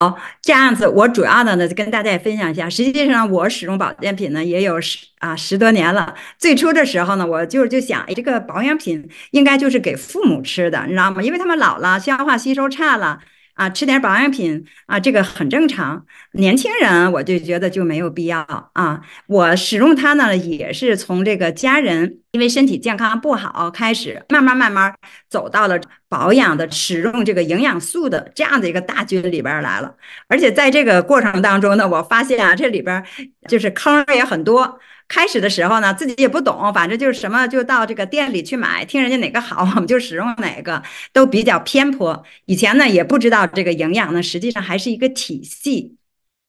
好，这样子，我主要的呢，就跟大家分享一下。实际上，我使用保健品呢，也有十啊十多年了。最初的时候呢，我就就想，这个保养品应该就是给父母吃的，你知道吗？因为他们老了，消化吸收差了。啊，吃点保养品啊，这个很正常。年轻人，我就觉得就没有必要啊。我使用它呢，也是从这个家人因为身体健康不好开始，慢慢慢慢走到了保养的使用这个营养素的这样的一个大军里边来了。而且在这个过程当中呢，我发现啊，这里边就是坑也很多。开始的时候呢，自己也不懂，反正就是什么就到这个店里去买，听人家哪个好，我们就使用哪个，都比较偏颇。以前呢，也不知道这个营养呢，实际上还是一个体系，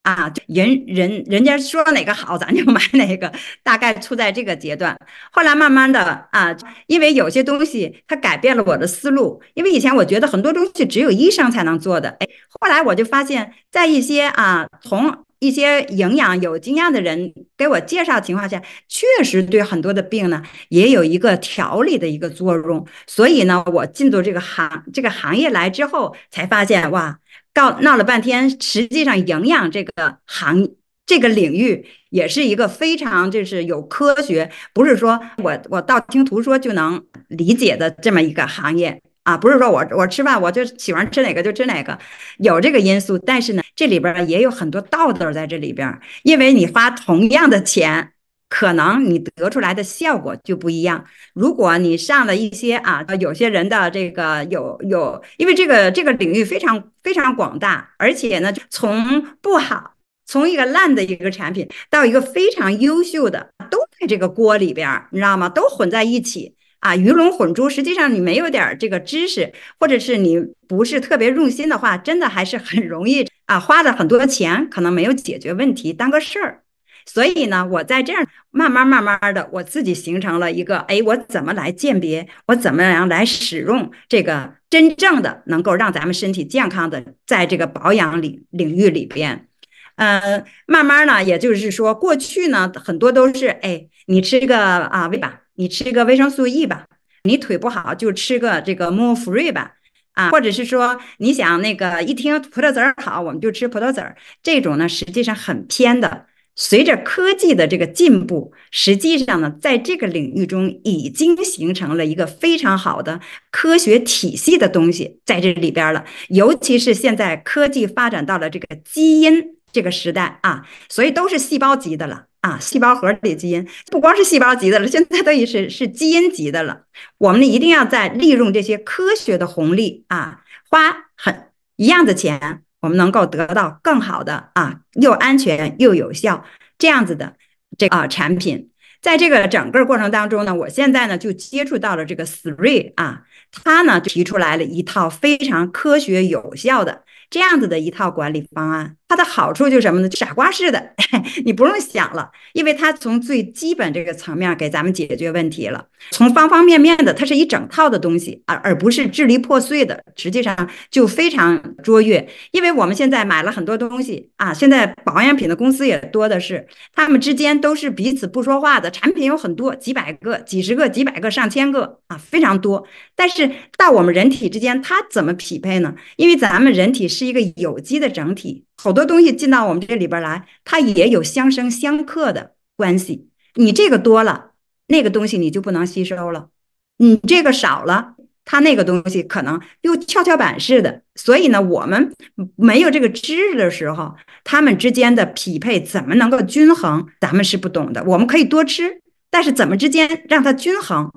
啊，人人人家说哪个好，咱就买哪个，大概处在这个阶段。后来慢慢的啊，因为有些东西它改变了我的思路，因为以前我觉得很多东西只有医生才能做的，哎，后来我就发现，在一些啊，从一些营养有经验的人给我介绍情况下，确实对很多的病呢也有一个调理的一个作用。所以呢，我进入这个行这个行业来之后，才发现哇，告闹了半天，实际上营养这个行这个领域也是一个非常就是有科学，不是说我我道听途说就能理解的这么一个行业。啊，不是说我我吃饭我就喜欢吃哪个就吃哪个，有这个因素，但是呢，这里边也有很多道道在这里边，因为你花同样的钱，可能你得出来的效果就不一样。如果你上了一些啊，有些人的这个有有，因为这个这个领域非常非常广大，而且呢，从不好，从一个烂的一个产品到一个非常优秀的，都在这个锅里边，你知道吗？都混在一起。啊，鱼龙混珠，实际上你没有点这个知识，或者是你不是特别用心的话，真的还是很容易啊，花了很多钱，可能没有解决问题，当个事儿。所以呢，我在这样慢慢慢慢的，我自己形成了一个，哎，我怎么来鉴别，我怎么样来使用这个真正的能够让咱们身体健康的在这个保养领领域里边，呃，慢慢呢，也就是说，过去呢，很多都是，哎，你吃个啊，喂吧。你吃个维生素 E 吧，你腿不好就吃个这个 r e 瑞吧，啊，或者是说你想那个一听葡萄籽儿好，我们就吃葡萄籽儿，这种呢实际上很偏的。随着科技的这个进步，实际上呢在这个领域中已经形成了一个非常好的科学体系的东西在这里边了。尤其是现在科技发展到了这个基因这个时代啊，所以都是细胞级的了。啊，细胞核里基因不光是细胞级的了，现在都已是是基因级的了。我们一定要在利用这些科学的红利啊，花很一样的钱，我们能够得到更好的啊，又安全又有效这样子的这啊产品。在这个整个过程当中呢，我现在呢就接触到了这个 three 啊，他呢提出来了一套非常科学有效的。这样子的一套管理方案，它的好处就是什么呢？傻瓜式的，你不用想了，因为它从最基本这个层面给咱们解决问题了，从方方面面的，它是一整套的东西，而而不是支离破碎的，实际上就非常卓越。因为我们现在买了很多东西啊，现在保养品的公司也多的是，他们之间都是彼此不说话的产品，有很多几百个、几十个、几百个、上千个啊，非常多。但是到我们人体之间，它怎么匹配呢？因为咱们人体是。是一个有机的整体，好多东西进到我们这里边来，它也有相生相克的关系。你这个多了，那个东西你就不能吸收了；你这个少了，它那个东西可能又跷跷板似的。所以呢，我们没有这个知识的时候，它们之间的匹配怎么能够均衡，咱们是不懂的。我们可以多吃，但是怎么之间让它均衡？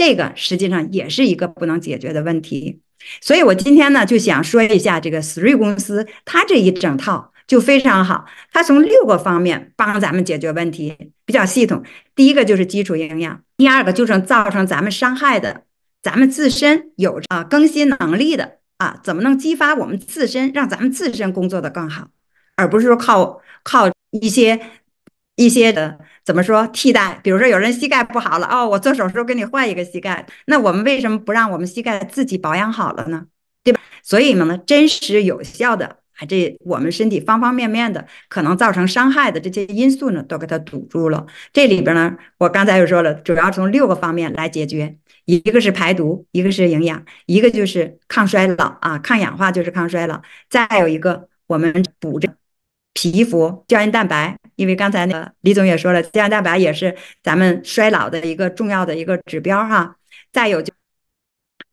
这个实际上也是一个不能解决的问题，所以我今天呢就想说一下这个 Three 公司，它这一整套就非常好，它从六个方面帮咱们解决问题，比较系统。第一个就是基础营养，第二个就是造成咱们伤害的，咱们自身有啊更新能力的啊，怎么能激发我们自身，让咱们自身工作的更好，而不是说靠靠一些一些的。怎么说替代？比如说有人膝盖不好了哦，我做手术给你换一个膝盖。那我们为什么不让我们膝盖自己保养好了呢？对吧？所以呢，真实有效的啊，这我们身体方方面面的可能造成伤害的这些因素呢，都给它堵住了。这里边呢，我刚才又说了，主要从六个方面来解决：一个是排毒，一个是营养，一个就是抗衰老啊，抗氧化就是抗衰老。再有一个，我们补这。皮肤胶原蛋白，因为刚才那个李总也说了，胶原蛋白也是咱们衰老的一个重要的一个指标哈。再有就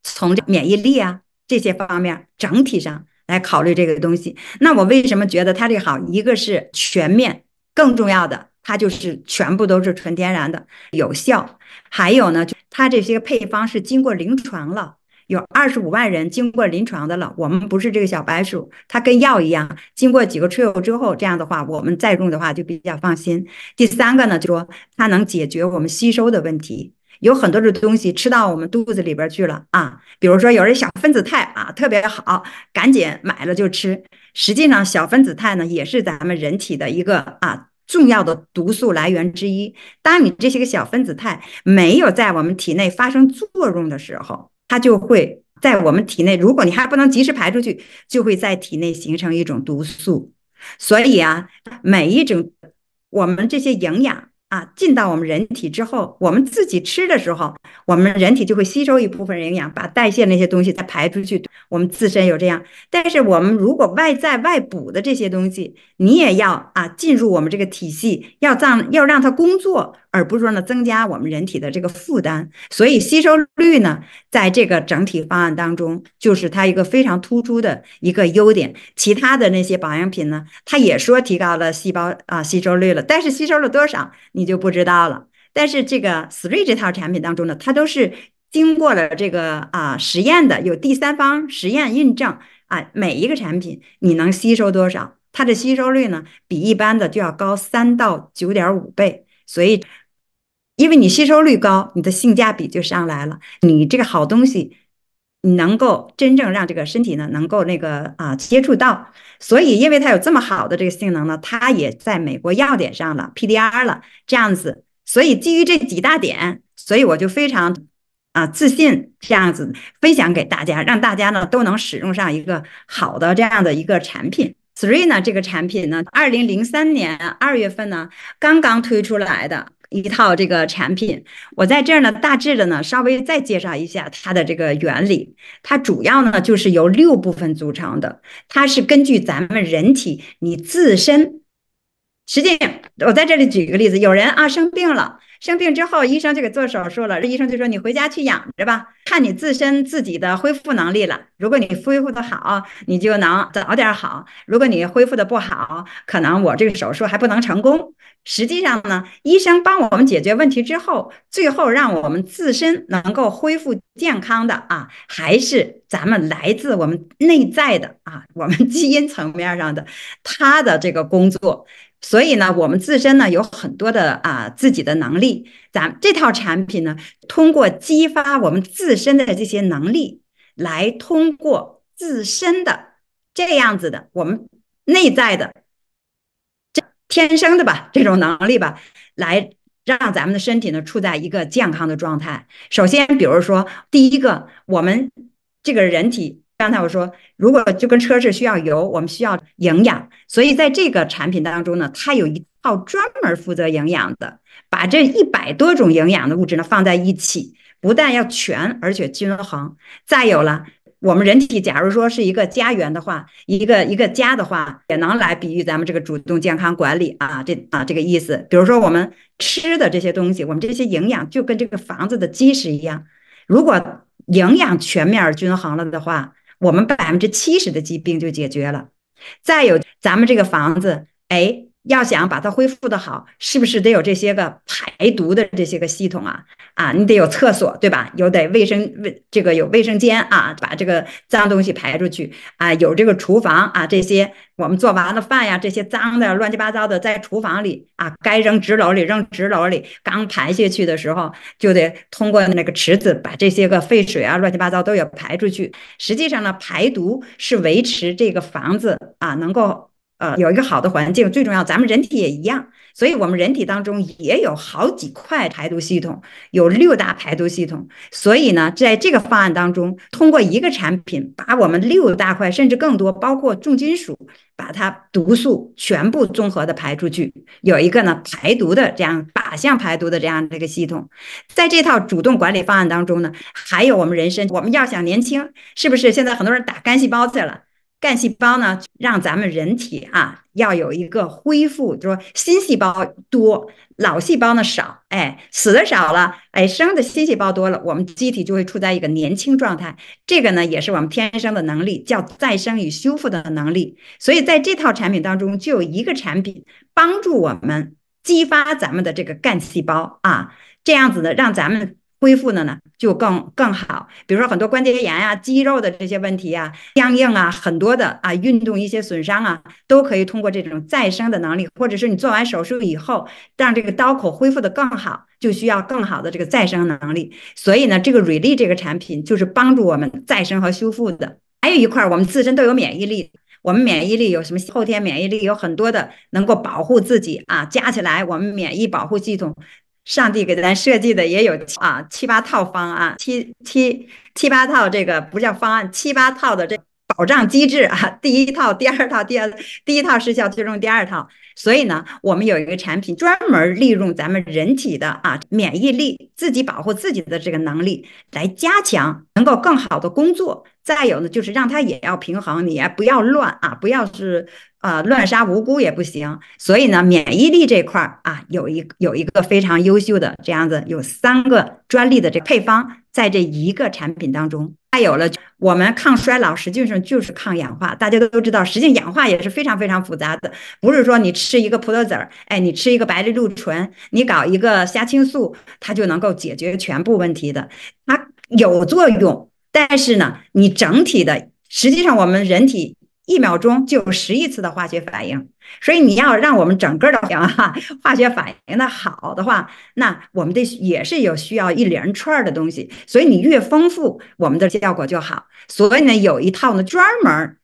从免疫力啊这些方面整体上来考虑这个东西。那我为什么觉得它这好？一个是全面，更重要的它就是全部都是纯天然的，有效。还有呢，就它这些配方是经过临床了。有二十五万人经过临床的了，我们不是这个小白鼠，它跟药一样，经过几个吹 l 之后，这样的话我们再用的话就比较放心。第三个呢，就说它能解决我们吸收的问题，有很多的东西吃到我们肚子里边去了啊，比如说有人小分子肽啊，特别好，赶紧买了就吃。实际上，小分子肽呢也是咱们人体的一个啊重要的毒素来源之一。当你这些个小分子肽没有在我们体内发生作用的时候。它就会在我们体内，如果你还不能及时排出去，就会在体内形成一种毒素。所以啊，每一种我们这些营养啊，进到我们人体之后，我们自己吃的时候，我们人体就会吸收一部分营养，把代谢那些东西再排出去。我们自身有这样，但是我们如果外在外补的这些东西，你也要啊进入我们这个体系，要让要让它工作。而不是说呢，增加我们人体的这个负担，所以吸收率呢，在这个整体方案当中，就是它一个非常突出的一个优点。其他的那些保养品呢，它也说提高了细胞啊吸收率了，但是吸收了多少你就不知道了。但是这个 three 这套产品当中呢，它都是经过了这个啊实验的，有第三方实验印证啊，每一个产品你能吸收多少，它的吸收率呢，比一般的就要高三到九点五倍，所以。因为你吸收率高，你的性价比就上来了。你这个好东西，你能够真正让这个身体呢，能够那个啊接触到。所以，因为它有这么好的这个性能呢，它也在美国药典上了 PDR 了这样子。所以，基于这几大点，所以我就非常啊自信这样子分享给大家，让大家呢都能使用上一个好的这样的一个产品。Three 呢这个产品呢，二零零三年二月份呢刚刚推出来的。一套这个产品，我在这儿呢，大致的呢，稍微再介绍一下它的这个原理。它主要呢就是由六部分组成的，它是根据咱们人体你自身，实际，我在这里举一个例子，有人啊生病了。生病之后，医生就给做手术了。这医生就说：“你回家去养着吧，看你自身自己的恢复能力了。如果你恢复的好，你就能早点好；如果你恢复的不好，可能我这个手术还不能成功。”实际上呢，医生帮我们解决问题之后，最后让我们自身能够恢复。健康的啊，还是咱们来自我们内在的啊，我们基因层面上的他的这个工作。所以呢，我们自身呢有很多的啊自己的能力。咱这套产品呢，通过激发我们自身的这些能力，来通过自身的这样子的我们内在的这天生的吧，这种能力吧，来。让咱们的身体呢处在一个健康的状态。首先，比如说第一个，我们这个人体，刚才我说，如果就跟车是需要油，我们需要营养，所以在这个产品当中呢，它有一套专门负责营养的，把这一百多种营养的物质呢放在一起，不但要全，而且均衡。再有了。我们人体假如说是一个家园的话，一个一个家的话，也能来比喻咱们这个主动健康管理啊，这啊这个意思。比如说我们吃的这些东西，我们这些营养就跟这个房子的基石一样，如果营养全面均衡了的话，我们百分之七十的疾病就解决了。再有咱们这个房子，哎。要想把它恢复的好，是不是得有这些个排毒的这些个系统啊？啊，你得有厕所，对吧？有得卫生卫这个有卫生间啊，把这个脏东西排出去啊。有这个厨房啊，这些我们做完了饭呀，这些脏的乱七八糟的在厨房里啊，该扔纸篓里扔纸篓里。刚排下去的时候，就得通过那个池子把这些个废水啊、乱七八糟都要排出去。实际上呢，排毒是维持这个房子啊，能够。呃，有一个好的环境最重要，咱们人体也一样，所以我们人体当中也有好几块排毒系统，有六大排毒系统。所以呢，在这个方案当中，通过一个产品，把我们六大块甚至更多，包括重金属，把它毒素全部综合的排出去。有一个呢，排毒的这样靶向排毒的这样的一个系统，在这套主动管理方案当中呢，还有我们人参。我们要想年轻，是不是现在很多人打干细胞去了？干细胞呢，让咱们人体啊，要有一个恢复，就说新细胞多，老细胞呢少，哎，死的少了，哎，生的新细胞多了，我们机体就会处在一个年轻状态。这个呢，也是我们天生的能力，叫再生与修复的能力。所以，在这套产品当中，就有一个产品帮助我们激发咱们的这个干细胞啊，这样子呢，让咱们。恢复的呢就更更好，比如说很多关节炎啊、肌肉的这些问题啊、僵硬啊、很多的啊运动一些损伤啊，都可以通过这种再生的能力，或者是你做完手术以后，让这个刀口恢复的更好，就需要更好的这个再生能力。所以呢，这个瑞丽这个产品就是帮助我们再生和修复的。还有一块我们自身都有免疫力，我们免疫力有什么后天免疫力，有很多的能够保护自己啊，加起来我们免疫保护系统。上帝给咱设计的也有啊七八套方案，七七七八套这个不叫方案，七八套的这保障机制啊，第一套、第二套、第二第一套失效，最终第二套。所以呢，我们有一个产品专门利用咱们人体的啊免疫力，自己保护自己的这个能力来加强，能够更好的工作。再有呢，就是让它也要平衡，你不要乱啊，不要是。啊，乱杀无辜也不行，所以呢，免疫力这块儿啊，有一有一个非常优秀的这样子，有三个专利的这配方在这一个产品当中。再有了我们抗衰老，实际上就是抗氧化。大家都知道，实际上氧化也是非常非常复杂的，不是说你吃一个葡萄籽儿，哎，你吃一个白藜芦醇，你搞一个虾青素，它就能够解决全部问题的。它有作用，但是呢，你整体的，实际上我们人体。一秒钟就有十亿次的化学反应，所以你要让我们整个的哈化学反应的好的话，那我们得也是有需要一连串的东西，所以你越丰富，我们的效果就好。所以呢，有一套呢专门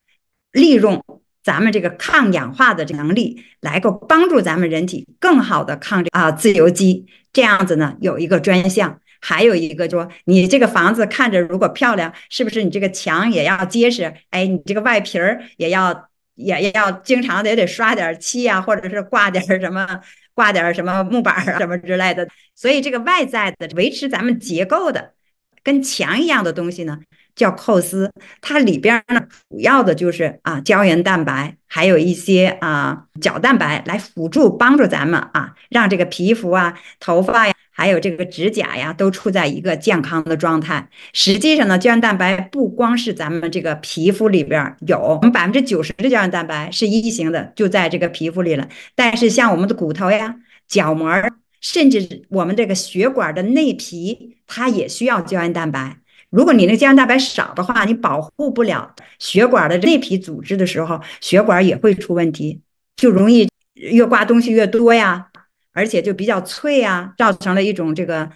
利用咱们这个抗氧化的能力，来够帮助咱们人体更好的抗啊自由基，这样子呢有一个专项。还有一个，说你这个房子看着如果漂亮，是不是你这个墙也要结实？哎，你这个外皮儿也要，也也要经常也得刷点漆啊，或者是挂点什么，挂点什么木板啊，什么之类的。所以这个外在的维持咱们结构的，跟墙一样的东西呢，叫构思。它里边呢，主要的就是啊，胶原蛋白，还有一些啊，角蛋白来辅助帮助咱们啊，让这个皮肤啊，头发呀。还有这个指甲呀，都处在一个健康的状态。实际上呢，胶原蛋白不光是咱们这个皮肤里边有，我们百分之九十的胶原蛋白是一型的，就在这个皮肤里了。但是像我们的骨头呀、角膜，甚至我们这个血管的内皮，它也需要胶原蛋白。如果你那胶原蛋白少的话，你保护不了血管的内皮组织的时候，血管也会出问题，就容易越挂东西越多呀。而且就比较脆啊，造成了一种这个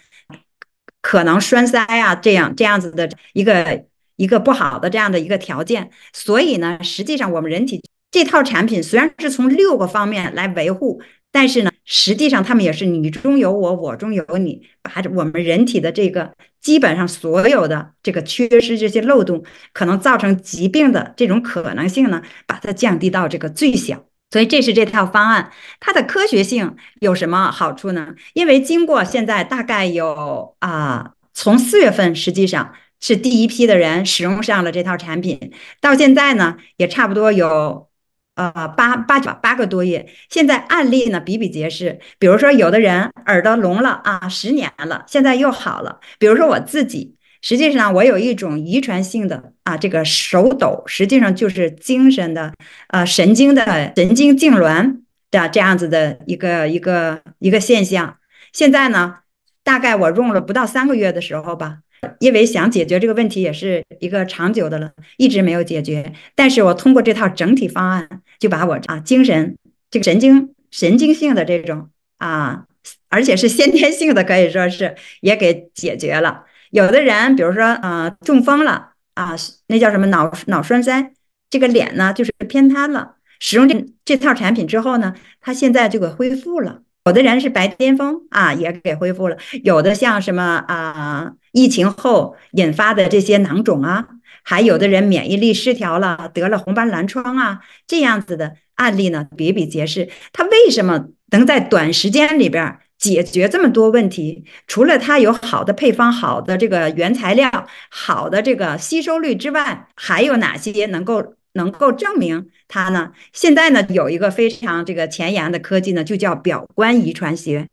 可能栓塞啊，这样这样子的一个一个不好的这样的一个条件。所以呢，实际上我们人体这套产品虽然是从六个方面来维护，但是呢，实际上他们也是你中有我，我中有你，把我们人体的这个基本上所有的这个缺失这些漏洞可能造成疾病的这种可能性呢，把它降低到这个最小。所以这是这套方案，它的科学性有什么好处呢？因为经过现在大概有啊，从四月份实际上是第一批的人使用上了这套产品，到现在呢也差不多有呃八八九八个多月，现在案例呢比比皆是。比如说有的人耳朵聋了啊，十年了，现在又好了。比如说我自己。实际上，我有一种遗传性的啊，这个手抖，实际上就是精神的呃神经的神经痉挛的这样子的一个一个一个现象。现在呢，大概我用了不到三个月的时候吧，因为想解决这个问题也是一个长久的了，一直没有解决。但是我通过这套整体方案，就把我啊精神这个神经神经性的这种啊，而且是先天性的，可以说是也给解决了。有的人，比如说，呃，中风了啊，那叫什么脑脑栓塞，这个脸呢就是偏瘫了。使用这这套产品之后呢，他现在就给恢复了。有的人是白癜风啊，也给恢复了。有的像什么啊，疫情后引发的这些囊肿啊，还有的人免疫力失调了，得了红斑狼疮啊，这样子的案例呢，比比皆是。他为什么能在短时间里边解决这么多问题，除了它有好的配方、好的这个原材料、好的这个吸收率之外，还有哪些能够能够证明它呢？现在呢，有一个非常这个前沿的科技呢，就叫表观遗传学。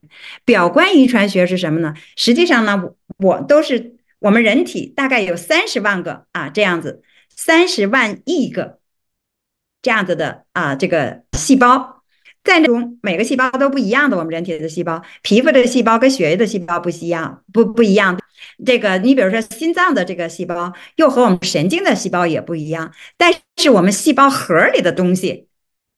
表观遗传学是什么呢？实际上呢，我都是我们人体大概有三十万个啊这样子，三十万亿个这样子的啊这个细胞。那中每个细胞都不一样的，我们人体的细胞，皮肤的细胞跟血液的细胞不一样，不不一样。这个你比如说心脏的这个细胞，又和我们神经的细胞也不一样。但是我们细胞核里的东西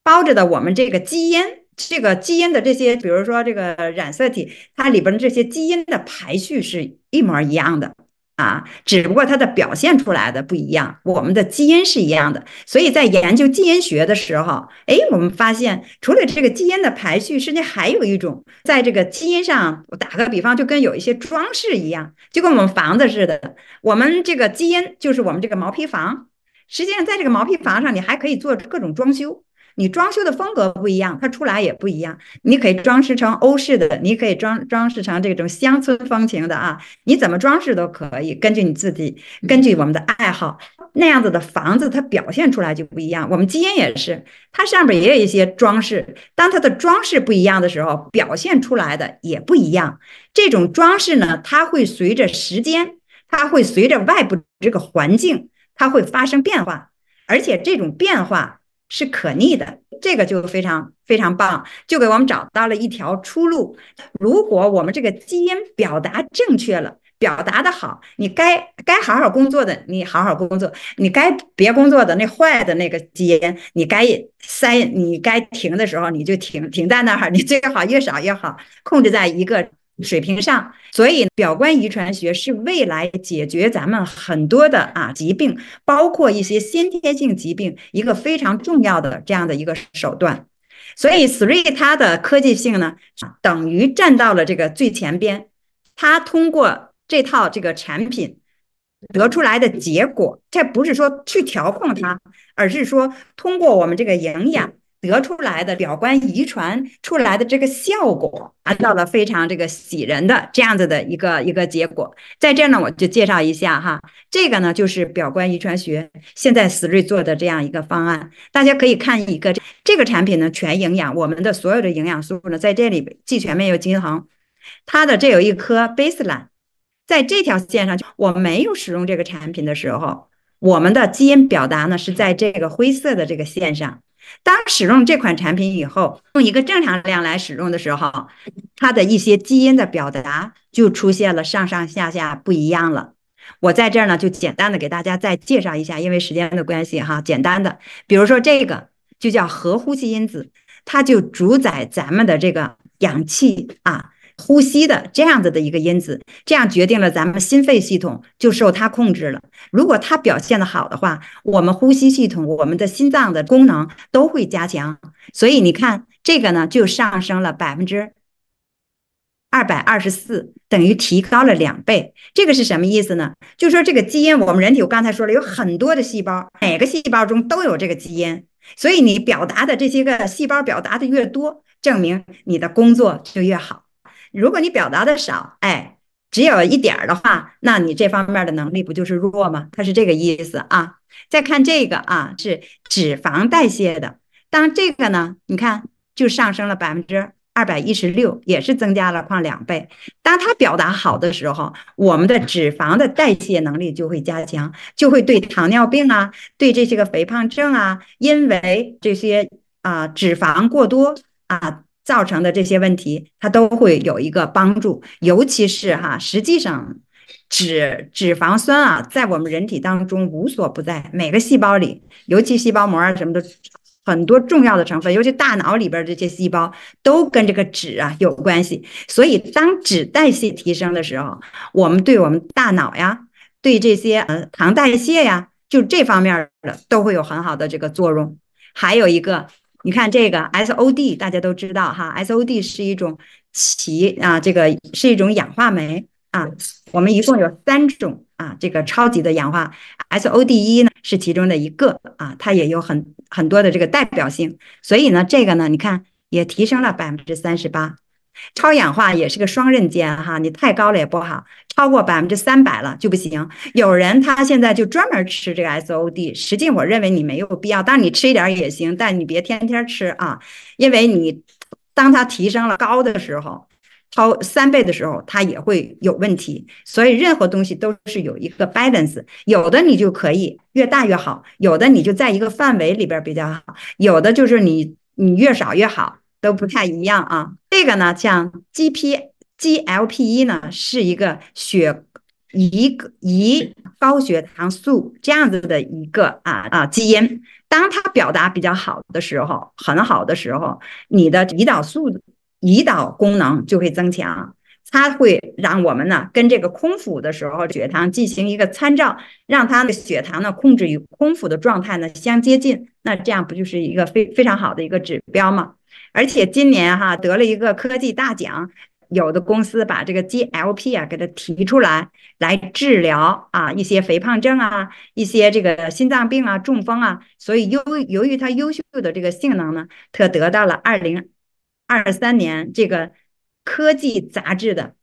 包着的，我们这个基因，这个基因的这些，比如说这个染色体，它里边的这些基因的排序是一模一样的。啊，只不过它的表现出来的不一样，我们的基因是一样的，所以在研究基因学的时候，哎，我们发现除了这个基因的排序，实际还有一种在这个基因上，我打个比方，就跟有一些装饰一样，就跟我们房子似的，我们这个基因就是我们这个毛坯房，实际上在这个毛坯房上，你还可以做各种装修。你装修的风格不一样，它出来也不一样。你可以装饰成欧式的，你可以装装饰成这种乡村风情的啊，你怎么装饰都可以，根据你自己，根据我们的爱好。那样子的房子，它表现出来就不一样。我们基因也是，它上面也有一些装饰，当它的装饰不一样的时候，表现出来的也不一样。这种装饰呢，它会随着时间，它会随着外部这个环境，它会发生变化，而且这种变化。是可逆的，这个就非常非常棒，就给我们找到了一条出路。如果我们这个基因表达正确了，表达的好，你该该好好工作的，你好好工作；你该别工作的那坏的那个基因，你该塞，你该停的时候你就停，停在那儿，你最好越少越好，控制在一个。水平上，所以表观遗传学是未来解决咱们很多的啊疾病，包括一些先天性疾病，一个非常重要的这样的一个手段。所以，three 它的科技性呢，等于站到了这个最前边。它通过这套这个产品得出来的结果，这不是说去调控它，而是说通过我们这个营养。得出来的表观遗传出来的这个效果，达到了非常这个喜人的这样子的一个一个结果。在这呢，我就介绍一下哈，这个呢就是表观遗传学现在思瑞做的这样一个方案。大家可以看一个这个产品呢，全营养，我们的所有的营养素呢在这里既全面又均衡。它的这有一颗 baseline，在这条线上，我没有使用这个产品的时候，我们的基因表达呢是在这个灰色的这个线上。当使用这款产品以后，用一个正常量来使用的时候，它的一些基因的表达就出现了上上下下不一样了。我在这儿呢，就简单的给大家再介绍一下，因为时间的关系哈，简单的，比如说这个就叫核呼吸因子，它就主宰咱们的这个氧气啊。呼吸的这样子的一个因子，这样决定了咱们心肺系统就受它控制了。如果它表现的好的话，我们呼吸系统、我们的心脏的功能都会加强。所以你看这个呢，就上升了百分之二百二十四，等于提高了两倍。这个是什么意思呢？就说这个基因，我们人体我刚才说了，有很多的细胞，每个细胞中都有这个基因，所以你表达的这些个细胞表达的越多，证明你的工作就越好。如果你表达的少，哎，只有一点儿的话，那你这方面的能力不就是弱吗？它是这个意思啊。再看这个啊，是脂肪代谢的。当这个呢，你看就上升了百分之二百一十六，也是增加了快两倍。当它表达好的时候，我们的脂肪的代谢能力就会加强，就会对糖尿病啊，对这些个肥胖症啊，因为这些啊脂肪过多啊。造成的这些问题，它都会有一个帮助。尤其是哈，实际上脂脂肪酸啊，在我们人体当中无所不在，每个细胞里，尤其细胞膜啊什么的，很多重要的成分，尤其大脑里边这些细胞都跟这个脂啊有关系。所以，当脂代谢提升的时候，我们对我们大脑呀，对这些呃糖代谢呀，就这方面的都会有很好的这个作用。还有一个。你看这个 SOD，大家都知道哈，SOD 是一种酶啊，这个是一种氧化酶啊。我们一共有三种啊，这个超级的氧化 SOD 一呢是其中的一个啊，它也有很很多的这个代表性。所以呢，这个呢你看也提升了百分之三十八。超氧化也是个双刃剑哈，你太高了也不好，超过百分之三百了就不行。有人他现在就专门吃这个 SOD，实际我认为你没有必要，当然你吃一点也行，但你别天天吃啊，因为你当它提升了高的时候，超三倍的时候它也会有问题。所以任何东西都是有一个 balance，有的你就可以越大越好，有的你就在一个范围里边比较好，有的就是你你越少越好。都不太一样啊！这个呢，像 G P G L P 一呢，是一个血胰胰高血糖素这样子的一个啊啊基因。当它表达比较好的时候，很好的时候，你的胰岛素胰岛功能就会增强。它会让我们呢，跟这个空腹的时候血糖进行一个参照，让它的血糖呢控制与空腹的状态呢相接近。那这样不就是一个非非常好的一个指标吗？而且今年哈得了一个科技大奖，有的公司把这个 G L P 啊给它提出来，来治疗啊一些肥胖症啊，一些这个心脏病啊、中风啊。所以由由于它优秀的这个性能呢，它得到了二零二三年这个科技杂志的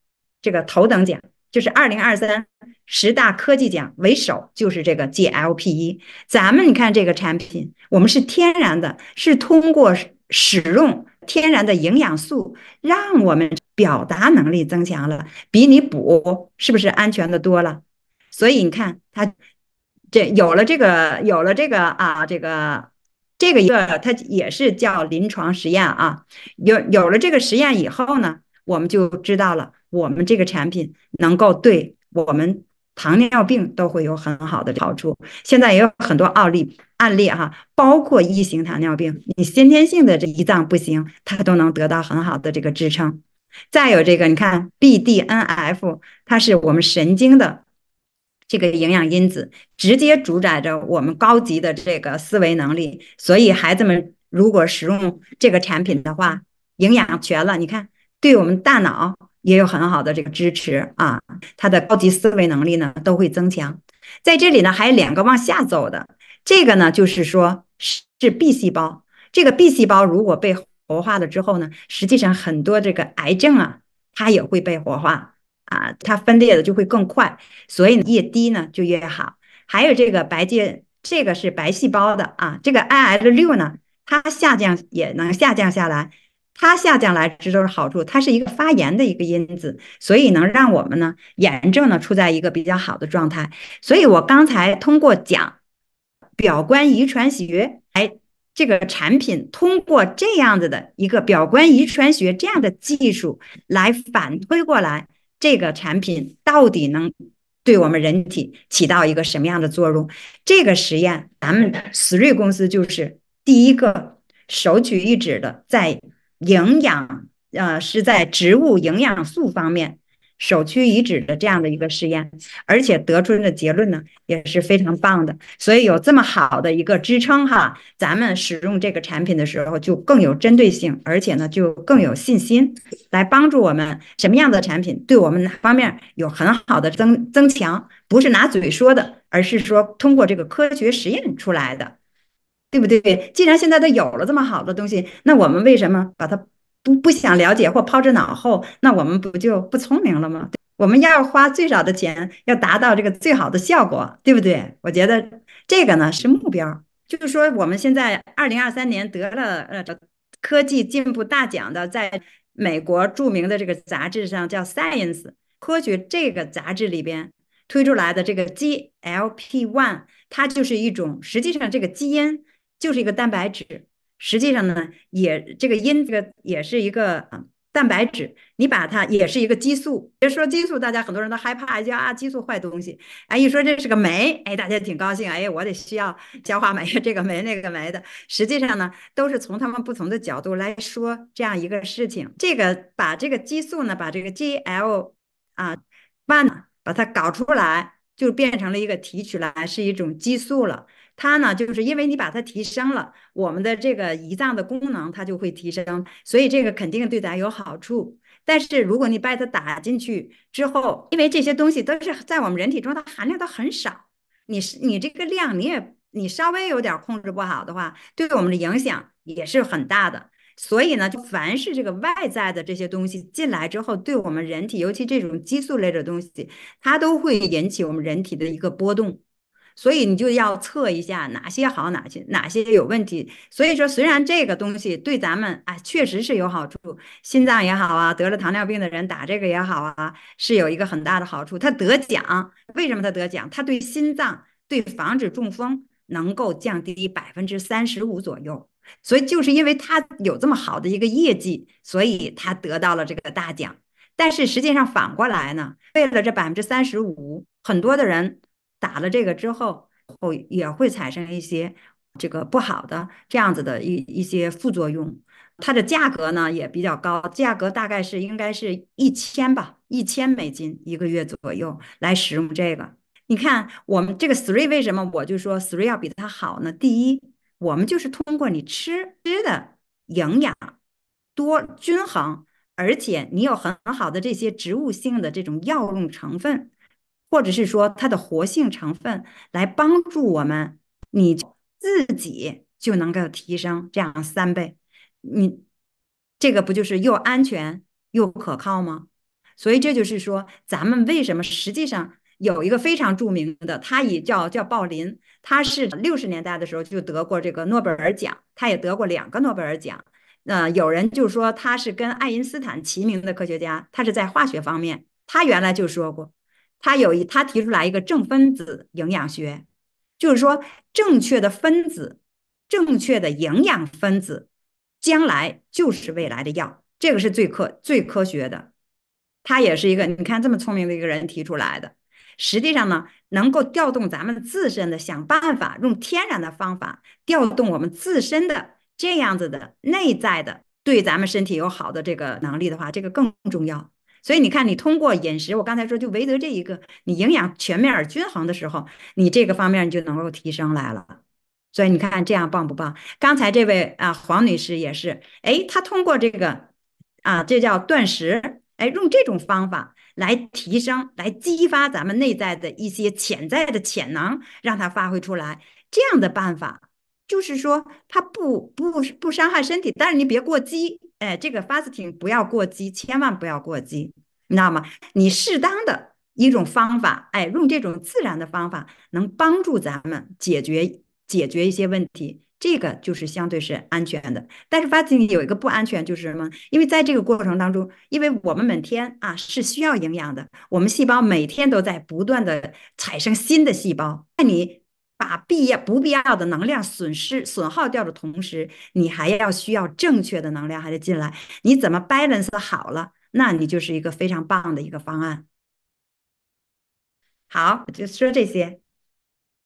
这个头等奖，就是二零二三十大科技奖为首就是这个 G L P 一。咱们你看这个产品，我们是天然的，是通过。使用天然的营养素，让我们表达能力增强了，比你补是不是安全的多了？所以你看，它这有了这个，有了这个啊，这个这个一个，它也是叫临床实验啊。有有了这个实验以后呢，我们就知道了，我们这个产品能够对我们糖尿病都会有很好的好处。现在也有很多奥利。案例哈，包括一型糖尿病，你先天性的这一脏不行，它都能得到很好的这个支撑。再有这个，你看 BDNF，它是我们神经的这个营养因子，直接主宰着我们高级的这个思维能力。所以孩子们如果使用这个产品的话，营养全了，你看对我们大脑也有很好的这个支持啊，它的高级思维能力呢都会增强。在这里呢，还有两个往下走的。这个呢，就是说是是 B 细胞，这个 B 细胞如果被活化了之后呢，实际上很多这个癌症啊，它也会被活化啊，它分裂的就会更快，所以越低呢就越好。还有这个白介，这个是白细胞的啊，这个 IL 六呢，它下降也能下降下来，它下降来这都是好处，它是一个发炎的一个因子，所以能让我们呢炎症呢处在一个比较好的状态。所以我刚才通过讲。表观遗传学，哎，这个产品通过这样子的一个表观遗传学这样的技术来反推过来，这个产品到底能对我们人体起到一个什么样的作用？这个实验，咱们 three 公司就是第一个首屈一指的，在营养，呃，是在植物营养素方面。首屈一指的这样的一个实验，而且得出的结论呢也是非常棒的，所以有这么好的一个支撑哈，咱们使用这个产品的时候就更有针对性，而且呢就更有信心来帮助我们什么样的产品对我们哪方面有很好的增增强，不是拿嘴说的，而是说通过这个科学实验出来的，对不对？既然现在都有了这么好的东西，那我们为什么把它？不不想了解或抛之脑后，那我们不就不聪明了吗？我们要花最少的钱，要达到这个最好的效果，对不对？我觉得这个呢是目标，就是说我们现在二零二三年得了呃科技进步大奖的，在美国著名的这个杂志上叫 Science 科学这个杂志里边推出来的这个 GLP one，它就是一种，实际上这个基因就是一个蛋白质。实际上呢，也这个因这个也是一个蛋白质，你把它也是一个激素。别说激素，大家很多人都害怕呀，激素坏东西。哎，一说这是个酶，哎，大家挺高兴。哎，我得需要消化酶，这个酶那个酶的。实际上呢，都是从他们不同的角度来说这样一个事情。这个把这个激素呢，把这个 GL 啊 one 把它搞出来，就变成了一个提取来是一种激素了。它呢，就是因为你把它提升了，我们的这个胰脏的功能它就会提升，所以这个肯定对咱有好处。但是如果你把它打进去之后，因为这些东西都是在我们人体中，它含量都很少，你是你这个量你也你稍微有点控制不好的话，对我们的影响也是很大的。所以呢，就凡是这个外在的这些东西进来之后，对我们人体，尤其这种激素类的东西，它都会引起我们人体的一个波动。所以你就要测一下哪些好，哪些哪些有问题。所以说，虽然这个东西对咱们啊确实是有好处，心脏也好啊，得了糖尿病的人打这个也好啊，是有一个很大的好处。他得奖，为什么他得奖？他对心脏对防止中风能够降低百分之三十五左右，所以就是因为他有这么好的一个业绩，所以他得到了这个大奖。但是实际上反过来呢，为了这百分之三十五，很多的人。打了这个之后，会也会产生一些这个不好的这样子的一一些副作用。它的价格呢也比较高，价格大概是应该是一千吧，一千美金一个月左右来使用这个。你看我们这个 three 为什么我就说 three 要比它好呢？第一，我们就是通过你吃吃的营养多均衡，而且你有很好的这些植物性的这种药用成分。或者是说它的活性成分来帮助我们，你自己就能够提升这样三倍，你这个不就是又安全又可靠吗？所以这就是说，咱们为什么实际上有一个非常著名的，他也叫叫鲍林，他是六十年代的时候就得过这个诺贝尔奖，他也得过两个诺贝尔奖。那有人就说他是跟爱因斯坦齐名的科学家，他是在化学方面，他原来就说过。他有一，他提出来一个正分子营养学，就是说正确的分子，正确的营养分子，将来就是未来的药，这个是最科最科学的。他也是一个，你看这么聪明的一个人提出来的，实际上呢，能够调动咱们自身的，想办法用天然的方法调动我们自身的这样子的内在的对咱们身体有好的这个能力的话，这个更重要。所以你看，你通过饮食，我刚才说就韦德这一个，你营养全面而均衡的时候，你这个方面你就能够提升来了。所以你看这样棒不棒？刚才这位啊黄女士也是，哎，她通过这个啊，这叫断食，哎，用这种方法来提升，来激发咱们内在的一些潜在的潜能，让它发挥出来。这样的办法就是说，它不不不伤害身体，但是你别过激。哎，这个 fasting 不要过激，千万不要过激，你知道吗？你适当的一种方法，哎，用这种自然的方法，能帮助咱们解决解决一些问题，这个就是相对是安全的。但是 fasting 有一个不安全，就是什么？因为在这个过程当中，因为我们每天啊是需要营养的，我们细胞每天都在不断的产生新的细胞，那你。把必要不必要的能量损失损耗掉的同时，你还要需要正确的能量还得进来，你怎么 balance 好了，那你就是一个非常棒的一个方案。好，就说这些。